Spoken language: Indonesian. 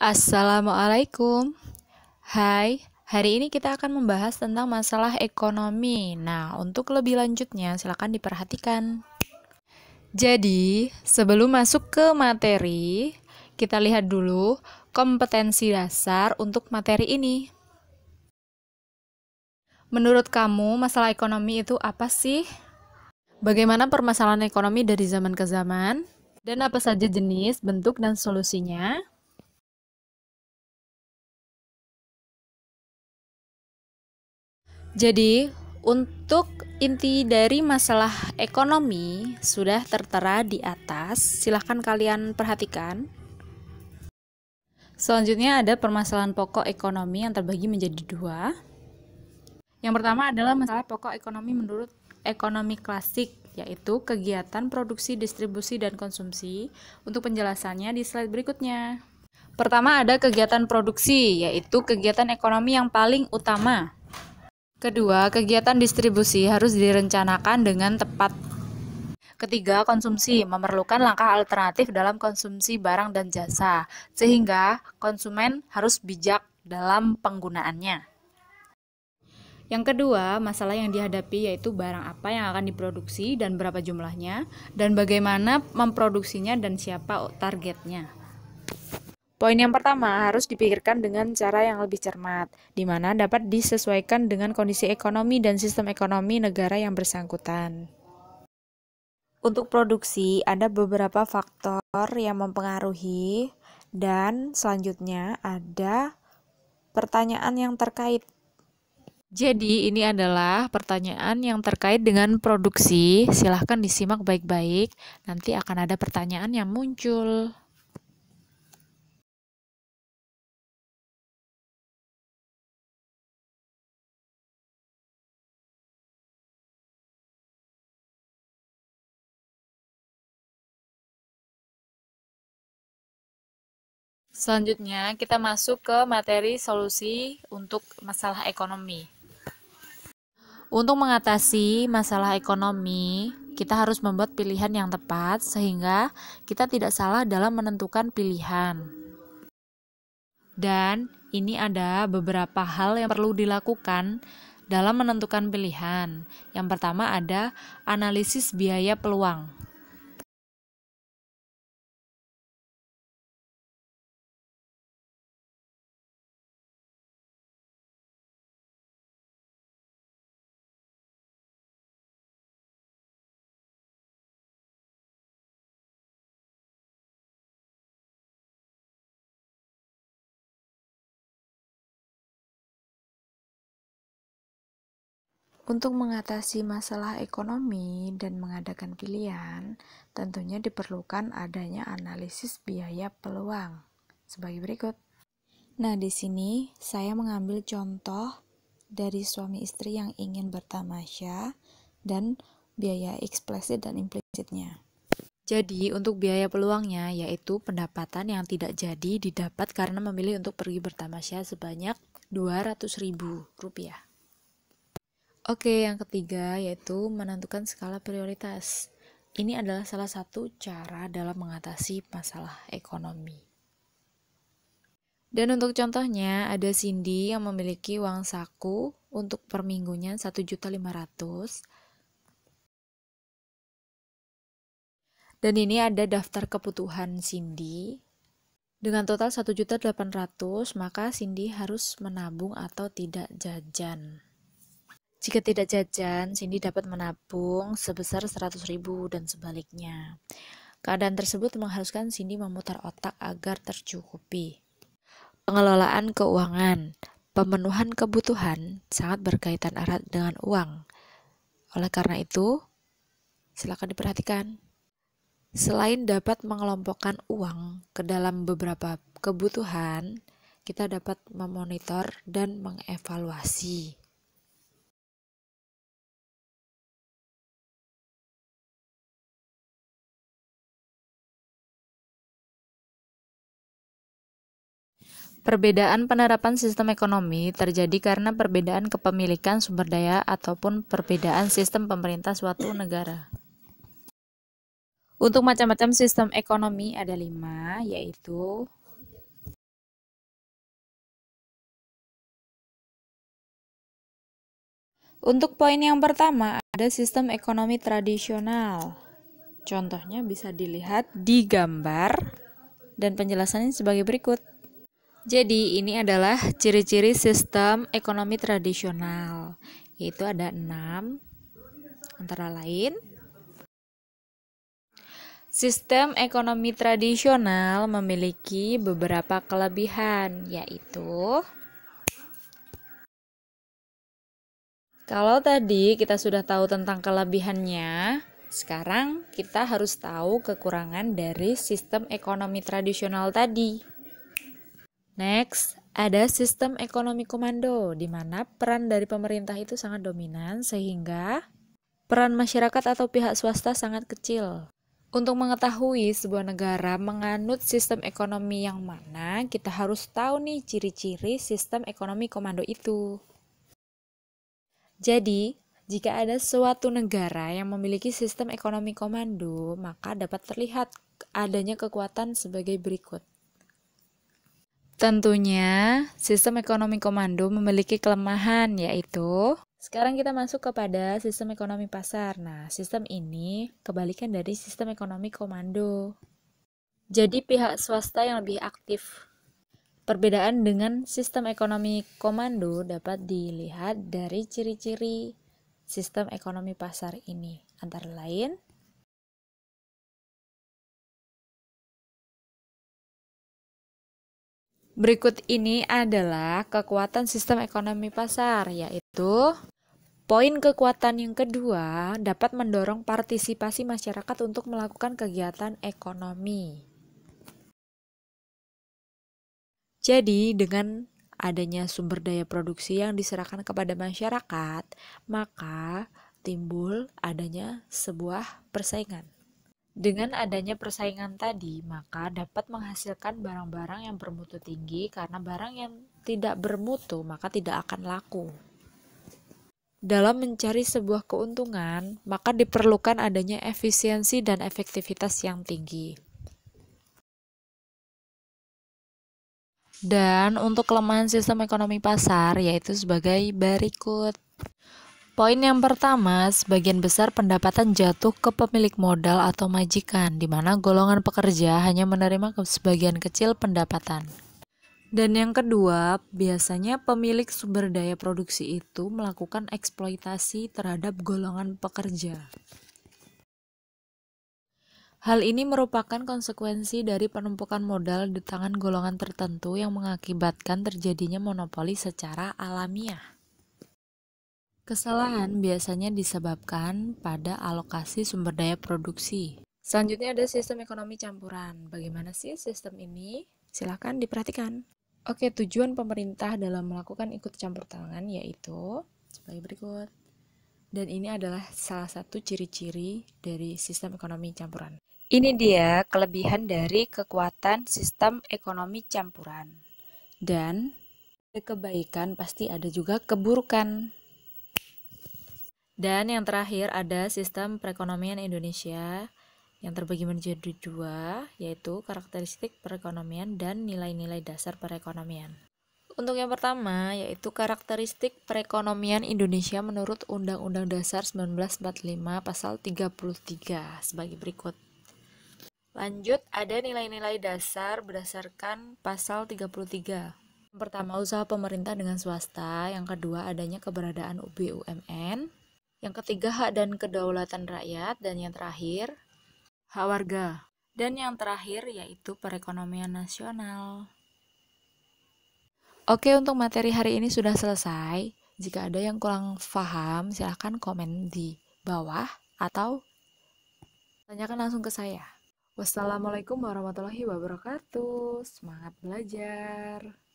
Assalamualaikum. Hai, hari ini kita akan membahas tentang masalah ekonomi. Nah, untuk lebih lanjutnya silakan diperhatikan. Jadi, sebelum masuk ke materi, kita lihat dulu kompetensi dasar untuk materi ini. Menurut kamu, masalah ekonomi itu apa sih? Bagaimana permasalahan ekonomi dari zaman ke zaman? Dan apa saja jenis, bentuk, dan solusinya? Jadi, untuk inti dari masalah ekonomi sudah tertera di atas. Silahkan kalian perhatikan. Selanjutnya ada permasalahan pokok ekonomi yang terbagi menjadi dua. Yang pertama adalah masalah pokok ekonomi menurut ekonomi klasik, yaitu kegiatan produksi, distribusi, dan konsumsi. Untuk penjelasannya di slide berikutnya. Pertama ada kegiatan produksi, yaitu kegiatan ekonomi yang paling utama, Kedua, kegiatan distribusi harus direncanakan dengan tepat. Ketiga, konsumsi memerlukan langkah alternatif dalam konsumsi barang dan jasa, sehingga konsumen harus bijak dalam penggunaannya. Yang kedua, masalah yang dihadapi yaitu barang apa yang akan diproduksi dan berapa jumlahnya, dan bagaimana memproduksinya dan siapa targetnya. Poin yang pertama harus dipikirkan dengan cara yang lebih cermat, di mana dapat disesuaikan dengan kondisi ekonomi dan sistem ekonomi negara yang bersangkutan. Untuk produksi, ada beberapa faktor yang mempengaruhi, dan selanjutnya ada pertanyaan yang terkait. Jadi, ini adalah pertanyaan yang terkait dengan produksi. Silahkan disimak baik-baik, nanti akan ada pertanyaan yang muncul. Selanjutnya, kita masuk ke materi solusi untuk masalah ekonomi. Untuk mengatasi masalah ekonomi, kita harus membuat pilihan yang tepat sehingga kita tidak salah dalam menentukan pilihan. Dan ini ada beberapa hal yang perlu dilakukan dalam menentukan pilihan. Yang pertama ada analisis biaya peluang. Untuk mengatasi masalah ekonomi dan mengadakan pilihan, tentunya diperlukan adanya analisis biaya peluang sebagai berikut. Nah, di sini saya mengambil contoh dari suami istri yang ingin bertamasya dan biaya eksplisit dan implisitnya. Jadi, untuk biaya peluangnya yaitu pendapatan yang tidak jadi didapat karena memilih untuk pergi bertamasya sebanyak Rp200.000. Oke, yang ketiga yaitu menentukan skala prioritas. Ini adalah salah satu cara dalam mengatasi masalah ekonomi. Dan untuk contohnya, ada Cindy yang memiliki uang saku untuk per minggunya 1.500. Dan ini ada daftar kebutuhan Cindy. Dengan total 1.800, maka Cindy harus menabung atau tidak jajan. Jika tidak jajan, Cindy dapat menabung sebesar 100 ribu dan sebaliknya. Keadaan tersebut mengharuskan Cindy memutar otak agar tercukupi. Pengelolaan keuangan Pemenuhan kebutuhan sangat berkaitan erat dengan uang. Oleh karena itu, silakan diperhatikan. Selain dapat mengelompokkan uang ke dalam beberapa kebutuhan, kita dapat memonitor dan mengevaluasi. Perbedaan penerapan sistem ekonomi terjadi karena perbedaan kepemilikan sumber daya ataupun perbedaan sistem pemerintah suatu negara. Untuk macam-macam sistem ekonomi ada lima, yaitu Untuk poin yang pertama, ada sistem ekonomi tradisional. Contohnya bisa dilihat di gambar dan penjelasannya sebagai berikut. Jadi ini adalah ciri-ciri sistem ekonomi tradisional Yaitu ada enam Antara lain Sistem ekonomi tradisional memiliki beberapa kelebihan Yaitu Kalau tadi kita sudah tahu tentang kelebihannya sekarang kita harus tahu kekurangan dari sistem ekonomi tradisional tadi. Next, ada sistem ekonomi komando, di mana peran dari pemerintah itu sangat dominan, sehingga peran masyarakat atau pihak swasta sangat kecil. Untuk mengetahui sebuah negara menganut sistem ekonomi yang mana, kita harus tahu nih ciri-ciri sistem ekonomi komando itu. Jadi, jika ada suatu negara yang memiliki sistem ekonomi komando, maka dapat terlihat adanya kekuatan sebagai berikut. Tentunya, sistem ekonomi komando memiliki kelemahan, yaitu sekarang kita masuk kepada sistem ekonomi pasar. Nah, sistem ini kebalikan dari sistem ekonomi komando. Jadi pihak swasta yang lebih aktif. Perbedaan dengan sistem ekonomi komando dapat dilihat dari ciri-ciri sistem ekonomi pasar ini, antara lain Berikut ini adalah kekuatan sistem ekonomi pasar, yaitu poin kekuatan yang kedua dapat mendorong partisipasi masyarakat untuk melakukan kegiatan ekonomi. Jadi, dengan adanya sumber daya produksi yang diserahkan kepada masyarakat, maka timbul adanya sebuah persaingan. Dengan adanya persaingan tadi, maka dapat menghasilkan barang-barang yang bermutu tinggi karena barang yang tidak bermutu maka tidak akan laku. Dalam mencari sebuah keuntungan, maka diperlukan adanya efisiensi dan efektivitas yang tinggi. Dan untuk kelemahan sistem ekonomi pasar yaitu sebagai berikut. Poin yang pertama, sebagian besar pendapatan jatuh ke pemilik modal atau majikan, di mana golongan pekerja hanya menerima sebagian kecil pendapatan. Dan yang kedua, biasanya pemilik sumber daya produksi itu melakukan eksploitasi terhadap golongan pekerja. Hal ini merupakan konsekuensi dari penumpukan modal di tangan golongan tertentu yang mengakibatkan terjadinya monopoli secara alamiah. Kesalahan biasanya disebabkan pada alokasi sumber daya produksi. Selanjutnya ada sistem ekonomi campuran. Bagaimana sih sistem ini? Silahkan diperhatikan. Oke, tujuan pemerintah dalam melakukan ikut campur tangan yaitu sebagai berikut. Dan ini adalah salah satu ciri-ciri dari sistem ekonomi campuran. Ini dia kelebihan dari kekuatan sistem ekonomi campuran. Dan kebaikan pasti ada juga keburukan. Dan yang terakhir ada sistem perekonomian Indonesia yang terbagi menjadi dua, yaitu karakteristik perekonomian dan nilai-nilai dasar perekonomian. Untuk yang pertama, yaitu karakteristik perekonomian Indonesia menurut Undang-Undang Dasar 1945 pasal 33 sebagai berikut. Lanjut, ada nilai-nilai dasar berdasarkan pasal 33. Yang pertama, usaha pemerintah dengan swasta. Yang kedua, adanya keberadaan BUMN. Yang ketiga, hak dan kedaulatan rakyat. Dan yang terakhir, hak warga. Dan yang terakhir yaitu perekonomian nasional. Oke, untuk materi hari ini sudah selesai. Jika ada yang kurang paham, silahkan komen di bawah atau tanyakan langsung ke saya. Wassalamualaikum warahmatullahi wabarakatuh. Semangat belajar!